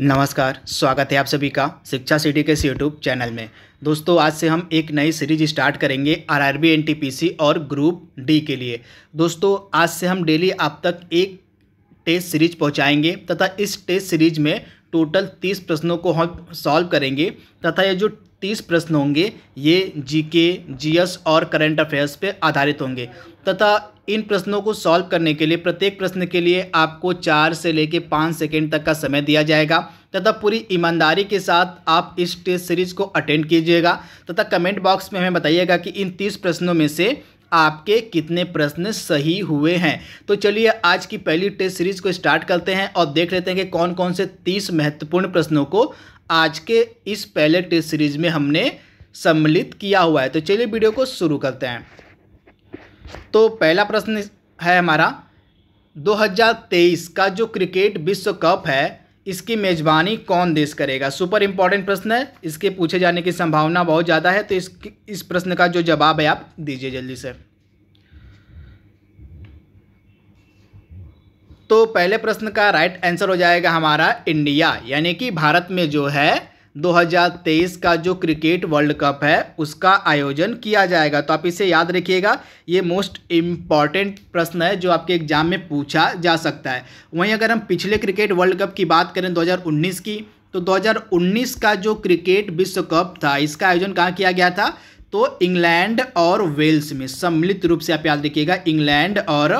नमस्कार स्वागत है आप सभी का शिक्षा सिटी के यूट्यूब चैनल में दोस्तों आज से हम एक नई सीरीज स्टार्ट करेंगे आरआरबी एनटीपीसी और ग्रुप डी के लिए दोस्तों आज से हम डेली आप तक एक टेस्ट सीरीज पहुंचाएंगे तथा इस टेस्ट सीरीज में टोटल तीस प्रश्नों को हम सॉल्व करेंगे तथा ये जो तीस प्रश्न होंगे ये जी के और करंट अफेयर्स पर आधारित होंगे तथा इन प्रश्नों को सॉल्व करने के लिए प्रत्येक प्रश्न के लिए आपको चार से लेकर पाँच सेकेंड तक का समय दिया जाएगा तथा पूरी ईमानदारी के साथ आप इस टेस्ट सीरीज को अटेंड कीजिएगा तथा कमेंट बॉक्स में हमें बताइएगा कि इन तीस प्रश्नों में से आपके कितने प्रश्न सही हुए हैं तो चलिए आज की पहली टेस्ट सीरीज को स्टार्ट करते हैं और देख लेते हैं कि कौन कौन से तीस महत्वपूर्ण प्रश्नों को आज के इस पहले टेस्ट सीरीज में हमने सम्मिलित किया हुआ है तो चलिए वीडियो को शुरू करते हैं तो पहला प्रश्न है हमारा 2023 का जो क्रिकेट विश्व कप है इसकी मेज़बानी कौन देश करेगा सुपर इम्पॉर्टेंट प्रश्न है इसके पूछे जाने की संभावना बहुत ज़्यादा है तो इस इस प्रश्न का जो जवाब है आप दीजिए जल्दी से तो पहले प्रश्न का राइट आंसर हो जाएगा हमारा इंडिया यानी कि भारत में जो है 2023 का जो क्रिकेट वर्ल्ड कप है उसका आयोजन किया जाएगा तो आप इसे याद रखिएगा ये मोस्ट इम्पॉर्टेंट प्रश्न है जो आपके एग्जाम में पूछा जा सकता है वहीं अगर हम पिछले क्रिकेट वर्ल्ड कप की बात करें 2019 की तो 2019 का जो क्रिकेट विश्व कप था इसका आयोजन कहाँ किया गया था तो इंग्लैंड और वेल्स में सम्मिलित रूप से आप याद रखिएगा इंग्लैंड और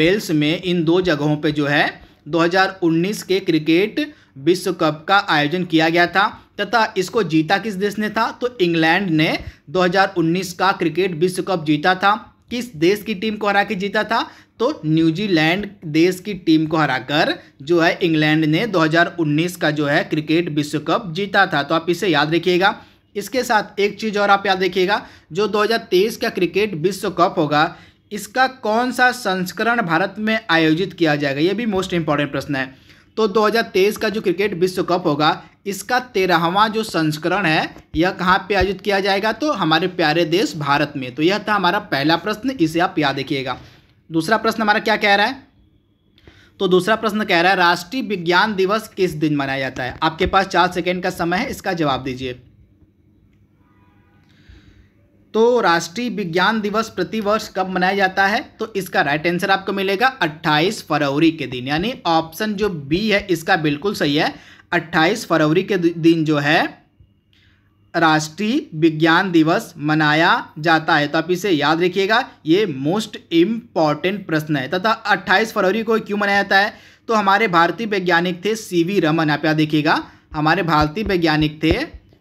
वेल्स में इन दो जगहों पर जो है 2019 के क्रिकेट विश्व कप का आयोजन किया गया था तथा इसको जीता किस देश ने था तो इंग्लैंड ने 2019 का क्रिकेट विश्व कप जीता था किस देश की टीम को हरा के जीता था तो न्यूजीलैंड देश की टीम को हराकर जो है इंग्लैंड ने 2019 का जो है क्रिकेट विश्व कप जीता था तो आप इसे याद रखिएगा इसके साथ एक चीज़ और आप याद रखिएगा जो 2023 का क्रिकेट विश्व कप होगा इसका कौन सा संस्करण भारत में आयोजित किया जाएगा ये भी मोस्ट इंपॉर्टेंट प्रश्न है तो 2023 का जो क्रिकेट विश्व कप होगा इसका तेरहवा जो संस्करण है यह कहाँ पे आयोजित किया जाएगा तो हमारे प्यारे देश भारत में तो यह था हमारा पहला प्रश्न इसे आप याद रखिएगा दूसरा प्रश्न हमारा क्या कह रहा है तो दूसरा प्रश्न कह रहा है राष्ट्रीय विज्ञान दिवस किस दिन मनाया जाता है आपके पास चार सेकेंड का समय है इसका जवाब दीजिए तो राष्ट्रीय विज्ञान दिवस प्रतिवर्ष कब मनाया जाता है तो इसका राइट आंसर आपको मिलेगा 28 फरवरी के दिन यानी ऑप्शन जो बी है इसका बिल्कुल सही है 28 फरवरी के दिन जो है राष्ट्रीय विज्ञान दिवस मनाया जाता है तो आप इसे याद रखिएगा ये मोस्ट इम्पॉर्टेंट प्रश्न है तथा अट्ठाईस फरवरी को क्यों मनाया जाता है तो हमारे भारतीय वैज्ञानिक थे सी वी रमन आप याद देखिएगा हमारे भारतीय वैज्ञानिक थे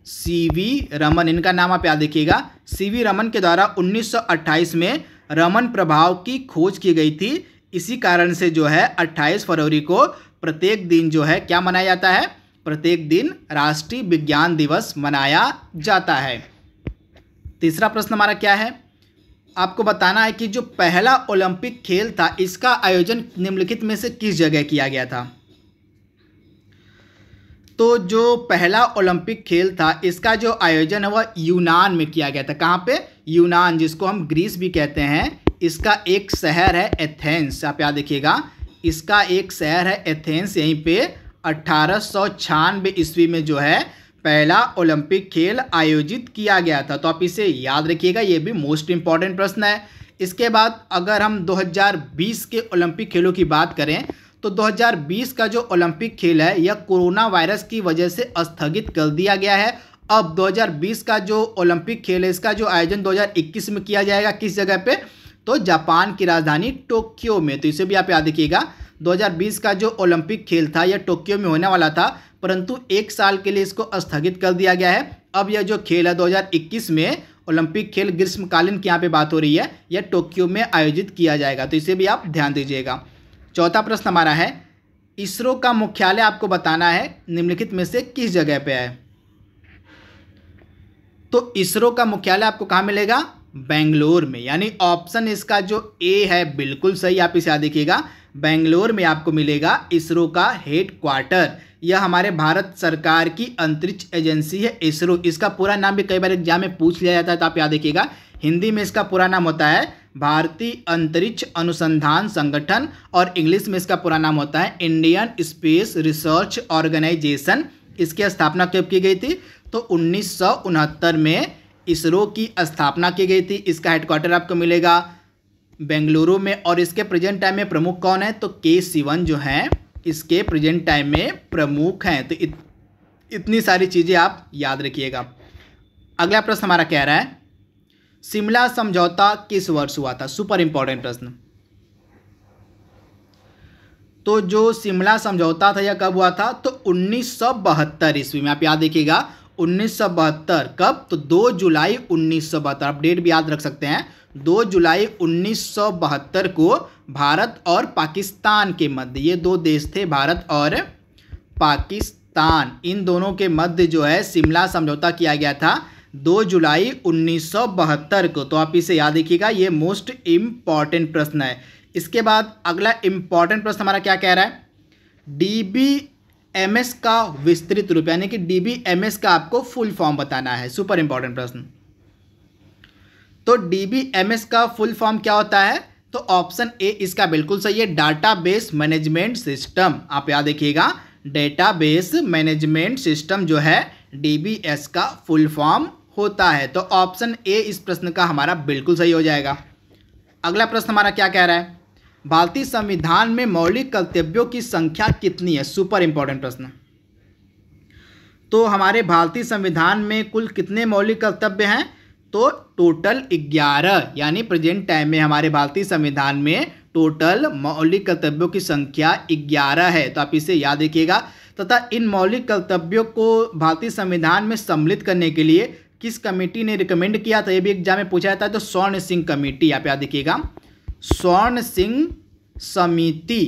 सीवी रमन इनका नाम आप याद देखिएगा सीवी रमन के द्वारा 1928 में रमन प्रभाव की खोज की गई थी इसी कारण से जो है 28 फरवरी को प्रत्येक दिन जो है क्या मनाया जाता है प्रत्येक दिन राष्ट्रीय विज्ञान दिवस मनाया जाता है तीसरा प्रश्न हमारा क्या है आपको बताना है कि जो पहला ओलंपिक खेल था इसका आयोजन निम्नलिखित में से किस जगह किया गया था तो जो पहला ओलंपिक खेल था इसका जो आयोजन है वह यूनान में किया गया था कहाँ पे यूनान जिसको हम ग्रीस भी कहते हैं इसका एक शहर है एथेंस आप याद देखिएगा इसका एक शहर है एथेंस यहीं पे अट्ठारह ईस्वी में जो है पहला ओलंपिक खेल आयोजित किया गया था तो आप इसे याद रखिएगा ये भी मोस्ट इम्पॉर्टेंट प्रश्न है इसके बाद अगर हम 2020 के ओलंपिक खेलों की बात करें तो 2020 का जो ओलंपिक खेल है यह कोरोना वायरस की वजह से स्थगित कर दिया गया है अब 2020 का जो ओलंपिक खेल है इसका जो आयोजन 2021 में किया जाएगा किस जगह पे तो जापान की राजधानी टोक्यो में तो इसे भी आप याद रखिएगा 2020 का जो ओलंपिक खेल था यह टोक्यो में होने वाला था परंतु एक साल के लिए इसको स्थगित कर दिया गया है अब यह जो खेल है 2021 में ओलंपिक खेल ग्रीष्मकालीन की यहाँ पे बात हो रही है यह टोक्यो में आयोजित किया जाएगा तो इसे भी आप ध्यान दीजिएगा चौथा प्रश्न हमारा है इसरो का मुख्यालय आपको बताना है निम्नलिखित में से किस जगह पे है तो इसरो का मुख्यालय आपको कहाँ मिलेगा बेंगलोर में यानी ऑप्शन इसका जो ए है बिल्कुल सही आप इसे याद देखिएगा बेंगलोर में आपको मिलेगा इसरो का हेड क्वार्टर यह हमारे भारत सरकार की अंतरिक्ष एजेंसी है इसरो इसका पूरा नाम भी कई बार एग्जाम में पूछ लिया जाता है तो आप याद देखिएगा हिंदी में इसका पूरा नाम होता है भारतीय अंतरिक्ष अनुसंधान संगठन और इंग्लिश में इसका पूरा नाम होता है इंडियन स्पेस रिसर्च ऑर्गेनाइजेशन इसकी स्थापना कब की गई थी तो उन्नीस में इसरो की स्थापना की गई थी इसका हेडक्वार्टर आपको मिलेगा बेंगलुरु में और इसके प्रेजेंट टाइम में प्रमुख कौन है तो के सिवन जो हैं इसके प्रेजेंट टाइम में प्रमुख हैं तो इत, इतनी सारी चीज़ें आप याद रखिएगा अगला प्रश्न हमारा कह रहा है शिमला समझौता किस वर्ष हुआ था सुपर इंपॉर्टेंट प्रश्न तो जो शिमला समझौता था यह कब हुआ था तो उन्नीस सौ बहत्तर ईस्वी में आप याद देखिएगा उन्नीस सौ बहत्तर कब तो दो जुलाई उन्नीस सौ बहत्तर आप डेट भी याद रख सकते हैं दो जुलाई उन्नीस सौ बहत्तर को भारत और पाकिस्तान के मध्य ये दो देश थे भारत और पाकिस्तान इन दोनों के मध्य जो है शिमला समझौता किया गया था दो जुलाई बहत्तर को तो आप इसे याद रखिएगा ये मोस्ट इम्पॉर्टेंट प्रश्न है इसके बाद अगला इम्पॉर्टेंट प्रश्न हमारा क्या कह रहा है एम एमएस का विस्तृत रूप यानी कि डीबीएमएस का आपको फुल फॉर्म बताना है सुपर इंपॉर्टेंट प्रश्न तो डीबीएमएस का फुल फॉर्म क्या होता है तो ऑप्शन ए इसका बिल्कुल सही है डाटाबेस मैनेजमेंट सिस्टम आप याद देखिएगा डेटाबेस मैनेजमेंट सिस्टम जो है डीबीएस का फुल फॉर्म होता है तो ऑप्शन ए इस प्रश्न का हमारा बिल्कुल सही हो जाएगा अगला प्रश्न हमारा क्या कह रहा है भारतीय संविधान में मौलिक कर्तव्यों की संख्या कितनी है सुपर इंपॉर्टेंट प्रश्न तो हमारे भारतीय संविधान में कुल कितने मौलिक कर्तव्य हैं तो टोटल ग्यारह यानी प्रेजेंट टाइम में हमारे भारतीय संविधान में टोटल मौलिक कर्तव्यों की संख्या ग्यारह है तो आप इसे याद रखिएगा तथा इन मौलिक कर्तव्यों को भारतीय संविधान में सम्मिलित करने के लिए किस कमेटी ने रिकमेंड किया था ये भी एग्जाम में पूछा जाता है तो स्वर्ण सिंह कमेटी आप याद देखिएगा स्वर्ण सिंह समिति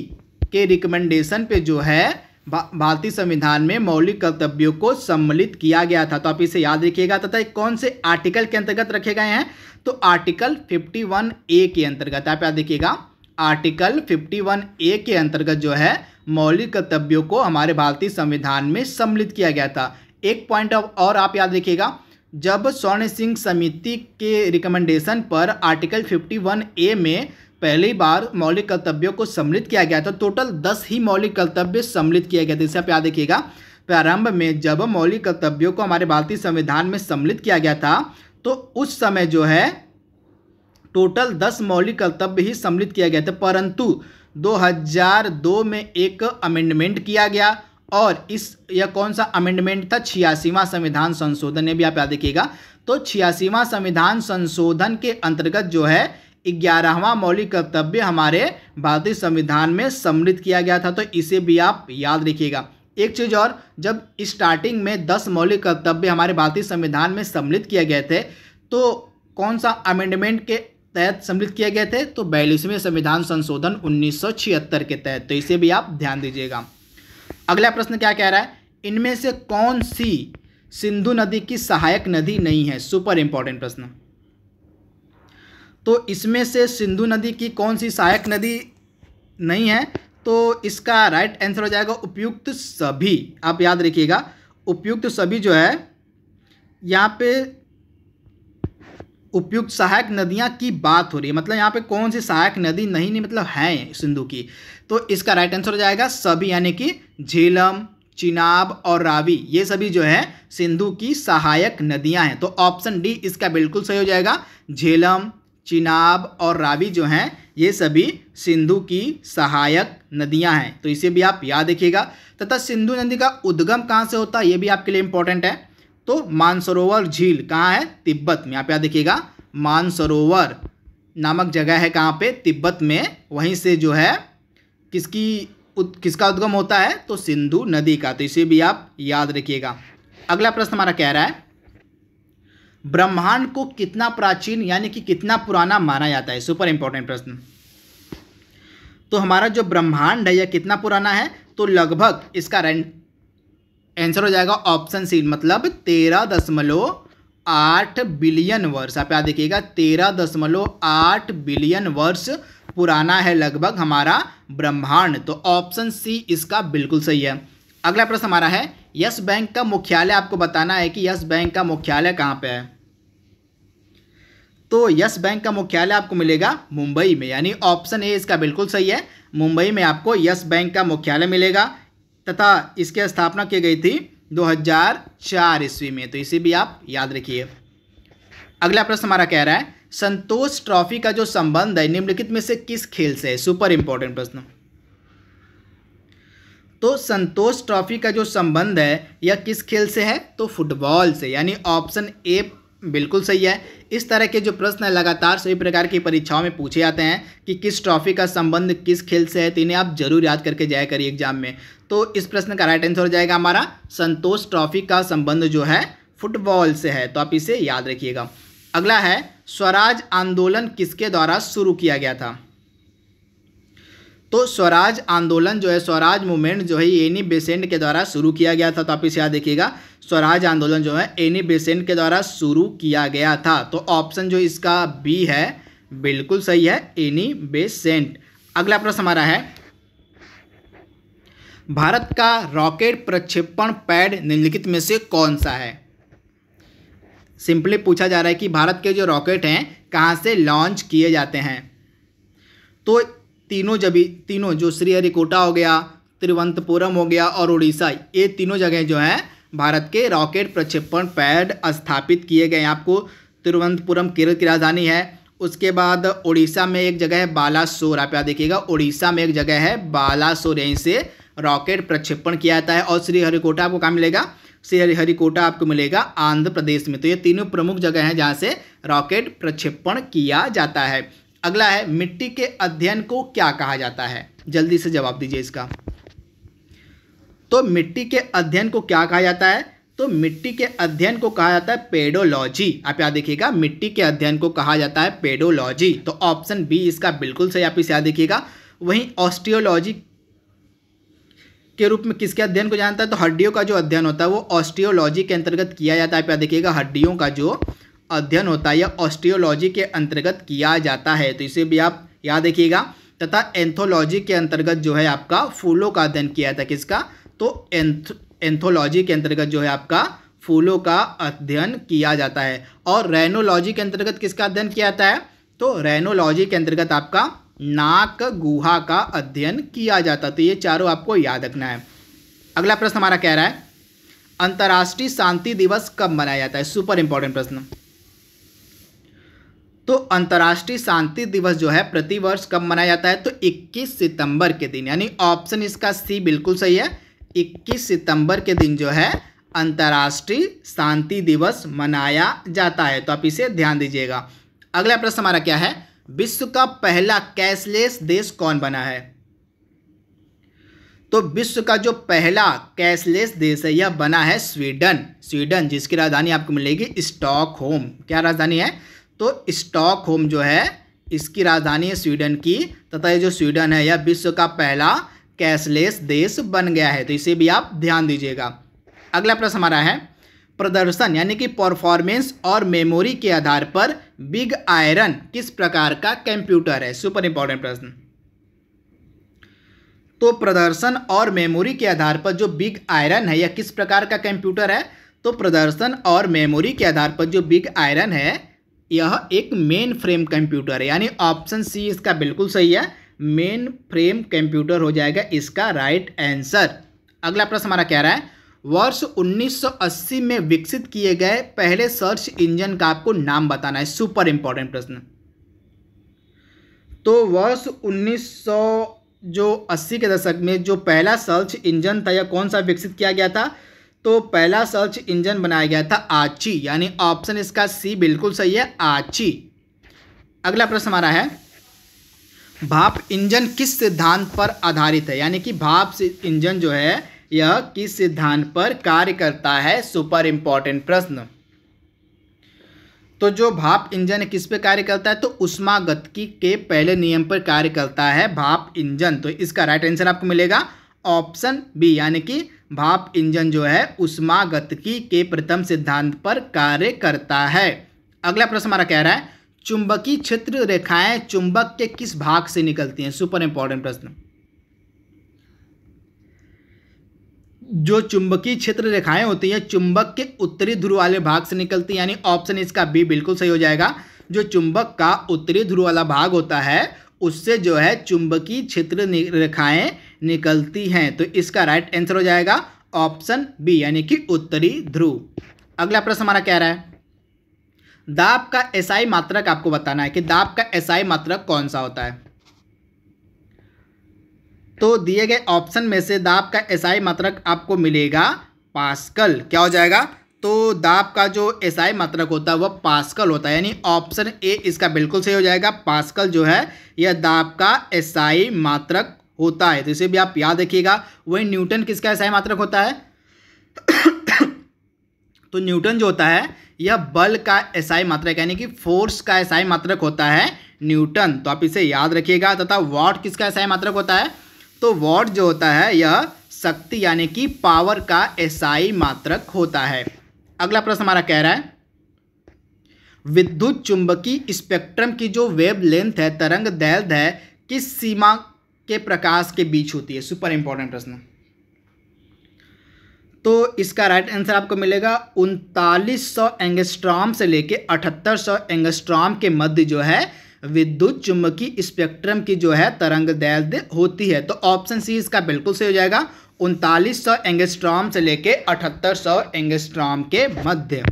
के रिकमेंडेशन पे जो है भारतीय संविधान में मौलिक कर्तव्यों को सम्मिलित किया गया था तो आप इसे याद रखिएगा तथा कौन से आर्टिकल के अंतर्गत रखे गए हैं तो आर्टिकल 51 ए के अंतर्गत आप याद देखिएगा आर्टिकल 51 ए के अंतर्गत जो है मौलिक कर्तव्यों को हमारे भारतीय संविधान में सम्मिलित किया गया था एक पॉइंट और आप याद रखिएगा जब स्वर्ण सिंह समिति के रिकमेंडेशन पर आर्टिकल 51 ए में पहली बार मौलिक कर्तव्यों को सम्मिलित किया गया था टोटल दस ही मौलिक कर्तव्य सम्मिलित किया गया था इसे आप याद देखिएगा प्रारंभ में जब मौलिक कर्तव्यों को हमारे भारतीय संविधान में सम्मिलित किया गया था तो उस समय जो है टोटल दस मौलिक कर्तव्य ही सम्मिलित किया गया था परंतु 2002 में एक अमेंडमेंट किया गया और इस यह कौन सा अमेंडमेंट था छियासीवा संविधान संशोधन ये भी आप याद रखिएगा तो छियासीवा संविधान संशोधन के अंतर्गत जो है ग्यारहवा मौलिक कर्तव्य हमारे भारतीय संविधान में सम्मिलित किया गया था तो इसे भी आप याद रखिएगा एक चीज़ और जब स्टार्टिंग में दस मौलिक कर्तव्य हमारे भारतीय संविधान में सम्मिलित किए गए थे तो कौन सा अमेंडमेंट के तहत सम्मिलित किए गए थे तो बयालीसवें संविधान संशोधन 1976 के तहत तो इसे भी आप ध्यान दीजिएगा अगला प्रश्न क्या कह रहा है इनमें से कौन सी सिंधु नदी की सहायक नदी नहीं है सुपर इंपॉर्टेंट प्रश्न तो इसमें से सिंधु नदी की कौन सी सहायक नदी नहीं है तो इसका राइट आंसर हो जाएगा उपयुक्त सभी आप याद रखिएगा उपयुक्त सभी जो है यहाँ पे उपयुक्त सहायक नदियाँ की बात हो रही है मतलब यहाँ पे कौन सी सहायक नदी नहीं नहीं मतलब है सिंधु की तो इसका राइट आंसर हो जाएगा सभी यानी कि झेलम चिनाब और रावी ये सभी जो है सिंधु की सहायक नदियां हैं तो ऑप्शन डी इसका बिल्कुल सही हो जाएगा झेलम चिनाब और रावी जो हैं ये सभी सिंधु की सहायक नदियां हैं तो इसे भी आप याद रखिएगा तथा सिंधु नदी का उद्गम कहाँ से होता है ये भी आपके लिए इंपॉर्टेंट है तो मानसरोवर झील कहाँ है तिब्बत में आप याद देखिएगा मानसरोवर नामक जगह है कहाँ पे तिब्बत में वहीं से जो है किसकी उद, किसका उद्गम होता है तो सिंधु नदी का तो इसे भी आप याद रखिएगा अगला प्रश्न हमारा कह रहा है ब्रह्मांड को कितना प्राचीन यानी कि कितना पुराना माना जाता है सुपर इंपॉर्टेंट प्रश्न तो हमारा जो ब्रह्मांड है यह कितना पुराना है तो लगभग इसका आंसर हो जाएगा ऑप्शन सी मतलब तेरह दशमलव आठ बिलियन वर्ष आप याद देखिएगा तेरह दशमलव आठ बिलियन वर्ष पुराना है लगभग हमारा ब्रह्मांड तो ऑप्शन सी इसका बिल्कुल सही है अगला प्रश्न हमारा है यस बैंक का मुख्यालय आपको बताना है कि यस बैंक का मुख्यालय कहाँ पे है तो यस बैंक का मुख्यालय आपको मिलेगा मुंबई में यानी ऑप्शन ए इसका बिल्कुल सही है मुंबई में आपको यस बैंक का मुख्यालय मिलेगा तथा इसकी स्थापना की गई थी 2004 ईस्वी में तो इसे भी आप याद रखिए अगला प्रश्न हमारा कह रहा है संतोष ट्रॉफी का जो संबंध है निम्नलिखित में से किस खेल से है सुपर इंपॉर्टेंट प्रश्न तो संतोष ट्रॉफी का जो संबंध है यह किस खेल से है तो फुटबॉल से यानी ऑप्शन ए बिल्कुल सही है इस तरह के जो प्रश्न है लगातार सभी प्रकार की परीक्षाओं में पूछे जाते हैं कि किस ट्रॉफी का संबंध किस खेल से है तो इन्हें आप जरूर याद करके जाया करिए एग्जाम में तो इस प्रश्न का राइट आंसर हो जाएगा हमारा संतोष ट्रॉफी का संबंध जो है फुटबॉल से है तो आप इसे याद रखिएगा अगला है स्वराज आंदोलन किसके द्वारा शुरू किया गया था तो स्वराज आंदोलन जो है स्वराज मूवमेंट जो है एनी बेसेंट के द्वारा शुरू किया गया था तो आप इसे याद देखिएगा स्वराज आंदोलन जो है एनी बेसेंट के द्वारा शुरू किया गया था तो ऑप्शन जो इसका बी है बिल्कुल सही है एनी बेसेंट अगला प्रश्न हमारा है भारत का रॉकेट प्रक्षेपण पैड निम्नलिखित में से कौन सा है सिंपली पूछा जा रहा है कि भारत के जो रॉकेट हैं कहाँ से लॉन्च किए जाते हैं तो तीनों जबी तीनों जो श्रीहरिकोटा हो गया तिरुवंतपुरम हो गया और उड़ीसा ये तीनों जगह जो हैं भारत के रॉकेट प्रक्षेपण पैड स्थापित किए गए आपको तिरुवंतपुरम केरल की राजधानी है उसके बाद उड़ीसा में एक जगह है बालासोर आप यहाँ देखिएगा उड़ीसा में एक जगह है बालासोर यहीं से रॉकेट प्रक्षेपण किया जाता है और श्रीहरिकोटा आपको कहाँ मिलेगा श्रीहरिकोटा आपको मिलेगा आंध्र प्रदेश में तो ये तीनों प्रमुख जगह हैं जहाँ से रॉकेट प्रक्षेपण किया जाता है अगला है मिट्टी के अध्ययन को क्या कहा जाता है जल्दी से जवाब दीजिए इसका तो मिट्टी के अध्ययन को क्या कहा जाता है तो मिट्टी के अध्ययन को कहा जाता है पेडोलॉजी आप याद देखिएगा मिट्टी के अध्ययन को कहा जाता है पेडोलॉजी तो ऑप्शन बी इसका बिल्कुल सही आप इसे याद देखिएगा वहीं ऑस्टियोलॉजी के रूप में किसके अध्ययन को जानता है तो हड्डियों का जो अध्ययन होता है वो ऑस्टियोलॉजी के अंतर्गत किया जाता है आप याद देखिएगा हड्डियों का जो अध्ययन होता है या ऑस्ट्रियोलॉजी के अंतर्गत किया जाता है तो इसे भी आप याद रखिएगा तथा एंथोलॉजी के अंतर्गत जो है आपका फूलों का अध्ययन किया था किसका तो एंथ एंथोलॉजी के अंतर्गत जो है आपका फूलों का अध्ययन किया जाता है और रेनोलॉजी के अंतर्गत किसका अध्ययन किया जाता है तो रेनोलॉजी के अंतर्गत आपका नाक गुहा का अध्ययन किया जाता है तो ये चारों आपको याद रखना है अगला प्रश्न हमारा कह रहा है अंतर्राष्ट्रीय शांति दिवस कब मनाया जाता है सुपर इंपॉर्टेंट प्रश्न तो अंतर्राष्ट्रीय शांति दिवस जो है प्रतिवर्ष कब मनाया जाता है तो 21 सितंबर के दिन यानी ऑप्शन इसका सी बिल्कुल सही है 21 सितंबर के दिन जो है अंतर्राष्ट्रीय शांति दिवस मनाया जाता है तो आप इसे ध्यान दीजिएगा अगला प्रश्न हमारा क्या है विश्व का पहला कैशलेस देश कौन बना है तो विश्व का जो पहला कैशलेस देश है यह बना है स्वीडन स्वीडन जिसकी राजधानी आपको मिलेगी स्टॉकहोम क्या राजधानी है तो होम जो है इसकी राजधानी है स्वीडन की तथा ये जो स्वीडन है यह विश्व का पहला कैशलेस देश बन गया है तो इसे भी आप ध्यान दीजिएगा अगला प्रश्न हमारा है प्रदर्शन यानी कि परफॉर्मेंस और मेमोरी के आधार पर बिग आयरन किस प्रकार का कंप्यूटर है सुपर इंपॉर्टेंट प्रश्न तो प्रदर्शन और मेमोरी के आधार पर जो बिग आयरन है यह किस प्रकार का कंप्यूटर है तो प्रदर्शन और मेमोरी के आधार पर जो बिग आयरन है यह एक मेन फ्रेम कंप्यूटर है यानी ऑप्शन सी इसका बिल्कुल सही है मेन फ्रेम कंप्यूटर हो जाएगा इसका राइट आंसर अगला प्रश्न हमारा कह रहा है वर्ष 1980 में विकसित किए गए पहले सर्च इंजन का आपको नाम बताना है सुपर इंपॉर्टेंट प्रश्न तो वर्ष 1900 जो 80 के दशक में जो पहला सर्च इंजन था या कौन सा विकसित किया गया था तो पहला सर्च इंजन बनाया गया था आची यानी ऑप्शन इसका सी बिल्कुल सही है आची अगला प्रश्न हमारा है भाप इंजन किस सिद्धांत पर आधारित है यानी कि भाप इंजन जो है यह किस सिद्धांत पर कार्य करता है सुपर इंपॉर्टेंट प्रश्न तो जो भाप इंजन किस पे कार्य करता है तो उष्मागतकी के पहले नियम पर कार्य करता है भाप इंजन तो इसका राइट आंसर आपको मिलेगा ऑप्शन बी यानी कि भाप इंजन जो है उष्मा गतिकी के प्रथम सिद्धांत पर कार्य करता है अगला प्रश्न हमारा कह रहा है चुंबकीय क्षेत्र रेखाएं चुंबक के किस भाग से निकलती हैं सुपर इंपॉर्टेंट प्रश्न जो चुंबकीय क्षेत्र रेखाएं होती हैं चुंबक के उत्तरी ध्रुव वाले भाग से निकलती यानी ऑप्शन इसका बी बिल्कुल सही हो जाएगा जो चुंबक का उत्तरी ध्रुव वाला भाग होता है उससे जो है चुंबकीय क्षेत्र रेखाएं निकलती हैं तो इसका राइट आंसर हो जाएगा ऑप्शन बी यानी कि उत्तरी ध्रुव अगला प्रश्न हमारा कह रहा है दाब का एसआई मात्रक आपको बताना है कि दाब का एसआई मात्रक कौन सा होता है तो दिए गए ऑप्शन में से दाब का एसआई मात्रक आपको मिलेगा पास्कल क्या हो जाएगा तो दाब का जो एसआई मात्रक होता है वह पास्कल होता है यानी ऑप्शन ए इसका बिल्कुल सही हो जाएगा पास्कल जो है यह दाब का एसआई मात्रक होता है तो इसे भी आप याद रखिएगा वही न्यूटन किसका ऐसा मात्रक होता है तो न्यूटन जो होता है यह बल का एसआई मात्रक यानी कि फोर्स का एसआई मात्रक होता है न्यूटन तो आप इसे याद रखिएगा तथा वॉट किसका एसआई मात्रक होता है तो वॉट जो होता है यह शक्ति यानी कि पावर का एसआई मात्रक होता है अगला प्रश्न हमारा कह रहा है विद्युत चुंबकीय स्पेक्ट्रम की जो वेव लेंथ है तरंग दैर्ध है किस सीमा के प्रकाश के बीच होती है सुपर इंपॉर्टेंट प्रश्न तो इसका राइट आंसर आपको मिलेगा उनतालीस सौ एंगस्ट्रॉम से लेके अठहत्तर सौ एंगस्ट्रॉम के मध्य जो है विद्युत चुंबकीय स्पेक्ट्रम की जो है तरंग दैर्ध्य होती है तो ऑप्शन सी इसका बिल्कुल सही हो जाएगा उनतालीस सौ एंगस्ट्रॉम से लेके अठहत्तर सौ एंगस्ट्रॉम के मध्य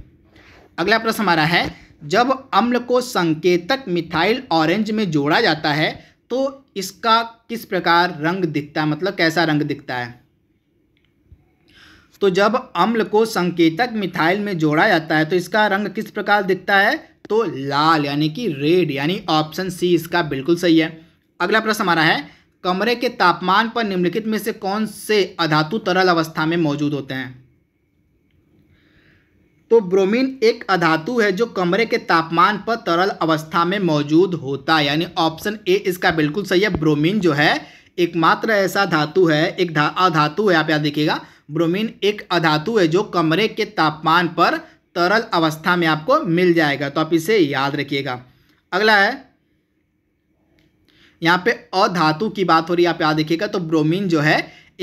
अगला प्रश्न हमारा है जब अम्ल को संकेतक मिथाइल ऑरेंज में जोड़ा जाता है तो इसका किस प्रकार रंग दिखता है मतलब कैसा रंग दिखता है तो जब अम्ल को संकेतक मिथाइल में जोड़ा जाता है तो इसका रंग किस प्रकार दिखता है तो लाल यानी कि रेड यानी ऑप्शन सी इसका बिल्कुल सही है अगला प्रश्न हमारा है कमरे के तापमान पर निम्नलिखित में से कौन से अधातु तरल अवस्था में मौजूद होते हैं तो ब्रोमीन एक अधातु है जो कमरे के तापमान पर तरल अवस्था में मौजूद होता है यानी ऑप्शन ए इसका बिल्कुल सही है ब्रोमीन जो है एकमात्र ऐसा धातु है एक अधातु है आप याद देखिएगा ब्रोमीन एक अधातु है जो कमरे के तापमान पर तरल अवस्था में आपको मिल जाएगा तो आप इसे याद रखिएगा अगला है यहाँ पे अधातु की बात हो रही है आप याद देखिएगा तो ब्रोमीन जो है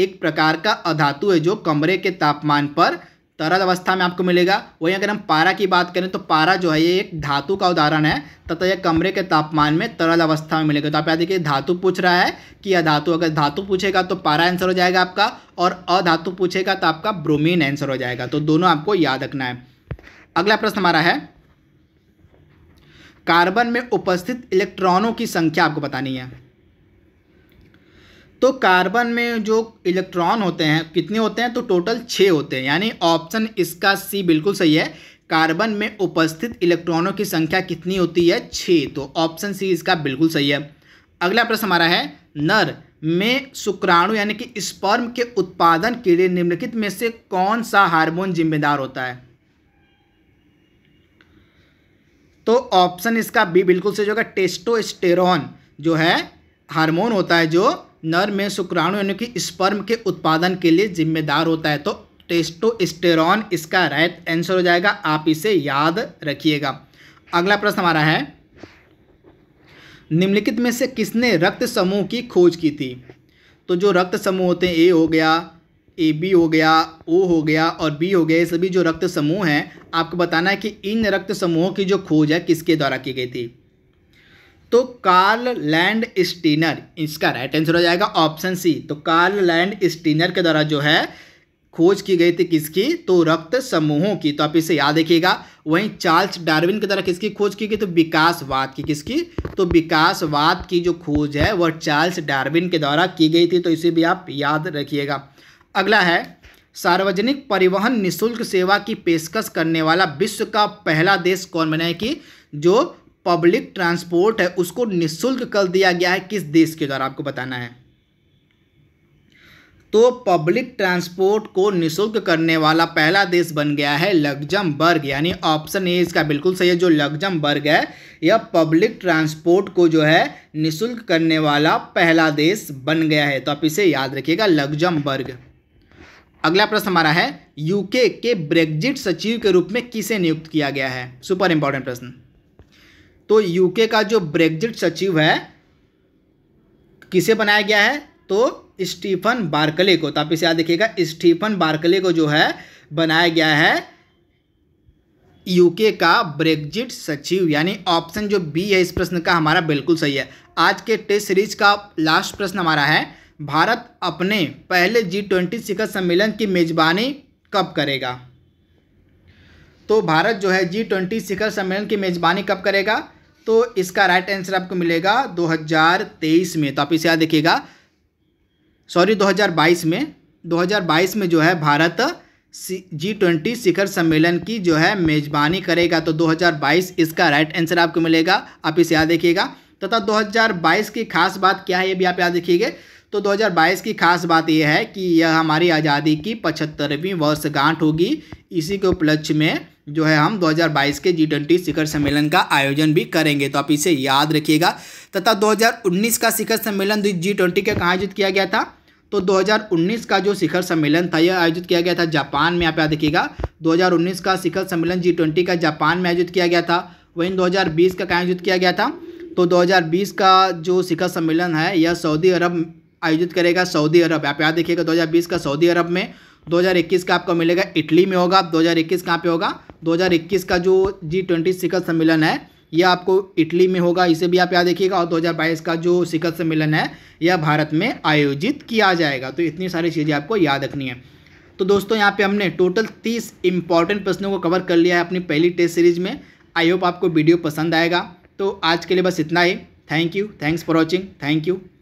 एक प्रकार का अधातु है जो कमरे के तापमान पर तरल अवस्था में आपको मिलेगा वहीं अगर हम पारा की बात करें तो पारा जो है ये एक धातु का उदाहरण है तथा यह कमरे के तापमान में तरल अवस्था में मिलेगा तो आप याद देखिए धातु पूछ रहा है कि अधातु अगर धातु पूछेगा तो पारा आंसर हो जाएगा आपका और अधातु पूछेगा तो आपका ब्रोमीन आंसर हो जाएगा तो दोनों आपको याद रखना है अगला प्रश्न हमारा है कार्बन में उपस्थित इलेक्ट्रॉनों की संख्या आपको बतानी है तो कार्बन में जो इलेक्ट्रॉन होते हैं कितने होते हैं तो टोटल छः होते हैं यानी ऑप्शन इसका सी बिल्कुल सही है कार्बन में उपस्थित इलेक्ट्रॉनों की संख्या कितनी होती है छः तो ऑप्शन सी इसका बिल्कुल सही है अगला प्रश्न हमारा है नर में शुक्राणु यानी कि स्पर्म के उत्पादन के लिए निम्नलिखित में से कौन सा हार्मोन जिम्मेदार होता है तो ऑप्शन इसका बी बिल्कुल सही होगा टेस्टोस्टेरोन जो है हार्मोन होता है जो नर में शुक्राणु यानी कि स्पर्म के उत्पादन के लिए जिम्मेदार होता है तो टेस्टोस्टेरॉन इसका राइट आंसर हो जाएगा आप इसे याद रखिएगा अगला प्रश्न हमारा है निम्नलिखित में से किसने रक्त समूह की खोज की थी तो जो रक्त समूह होते हैं ए हो गया ए बी हो गया ओ हो गया और बी हो गया ये सभी जो रक्त समूह हैं आपको बताना है कि इन रक्त समूहों की जो खोज है किसके द्वारा की गई थी तो कार्ल लैंड स्टीनर इसका राइट आंसर हो जाएगा ऑप्शन सी तो कार्ल लैंड स्टीनर के द्वारा जो है खोज की गई थी किसकी तो रक्त समूहों की तो आप इसे याद रखिएगा वहीं चार्ल्स डार्विन के द्वारा किसकी खोज की गई तो विकासवाद की किसकी तो विकासवाद की जो खोज है वह चार्ल्स डार्विन के द्वारा की गई थी तो इसे भी आप याद रखिएगा अगला है सार्वजनिक परिवहन निःशुल्क सेवा की पेशकश करने वाला विश्व का पहला देश कौन बना है कि जो पब्लिक ट्रांसपोर्ट है उसको निःशुल्क कर दिया गया है किस देश के द्वारा आपको बताना है तो पब्लिक ट्रांसपोर्ट को निशुल्क करने वाला पहला देश बन गया है लग्जमबर्ग यानी ऑप्शन ए इसका बिल्कुल सही है जो लग्जमबर्ग है यह पब्लिक ट्रांसपोर्ट को जो है निशुल्क करने वाला पहला देश बन गया है तो आप इसे याद रखिएगा लग्जमबर्ग अगला प्रश्न हमारा है यूके के ब्रेग्जिट सचिव के रूप में किसे नियुक्त किया गया है सुपर इंपॉर्टेंट प्रश्न तो यूके का जो ब्रेग्जिट सचिव है किसे बनाया गया है तो स्टीफन बार्कले को तो आप इसे याद देखिएगा स्टीफन बार्कले को जो है बनाया गया है यूके का ब्रेग्जिट सचिव यानी ऑप्शन जो बी है इस प्रश्न का हमारा बिल्कुल सही है आज के टेस्ट सीरीज का लास्ट प्रश्न हमारा है भारत अपने पहले जी ट्वेंटी शिखर सम्मेलन की मेजबानी कब करेगा तो भारत जो है जी ट्वेंटी शिखर सम्मेलन की मेजबानी कब करेगा तो इसका राइट आंसर आपको मिलेगा 2023 में तो आप इसे याद देखिएगा सॉरी 2022 में 2022 में जो है भारत जी ट्वेंटी शिखर सम्मेलन की जो है मेजबानी करेगा तो 2022 इसका राइट आंसर आपको मिलेगा आप इसे याद देखिएगा तथा तो 2022 की खास बात क्या है ये भी आप याद देखिएगा तो 2022 की खास बात यह है कि यह हमारी आज़ादी की पचहत्तरवीं वर्षगांठ होगी इसी के उपलक्ष्य में जो है हम 2022 के जी ट्वेंटी शिखर सम्मेलन का आयोजन भी करेंगे तो आप इसे याद रखिएगा तथा 2019 का शिखर सम्मेलन जी ट्वेंटी का कहाँ आयोजित किया गया था तो 2019 का जो शिखर सम्मेलन था यह आयोजित किया गया था जापान में आप याद रखिएगा 2019 का शिखर सम्मेलन जी ट्वेंटी का जापान में आयोजित किया गया था वहीं दो का कहाँ आयोजित किया गया था तो दो का जो शिखर सम्मेलन है यह सऊदी अरब आयोजित करेगा सऊदी अरब आप याद देखिएगा दो का सऊदी अरब में 2021 का आपको मिलेगा इटली में होगा हज़ार इक्कीस कहाँ पर होगा 2021 का जो जी ट्वेंटी शिखर सम्मेलन है यह आपको इटली में होगा इसे भी आप याद देखिएगा और 2022 का जो शिखर सम्मेलन है यह भारत में आयोजित किया जाएगा तो इतनी सारी चीज़ें आपको याद रखनी है तो दोस्तों यहाँ पे हमने टोटल तीस इंपॉर्टेंट प्रश्नों को कवर कर लिया है अपनी पहली टेस्ट सीरीज में आई होप आपको वीडियो पसंद आएगा तो आज के लिए बस इतना ही thank you thanks for watching thank you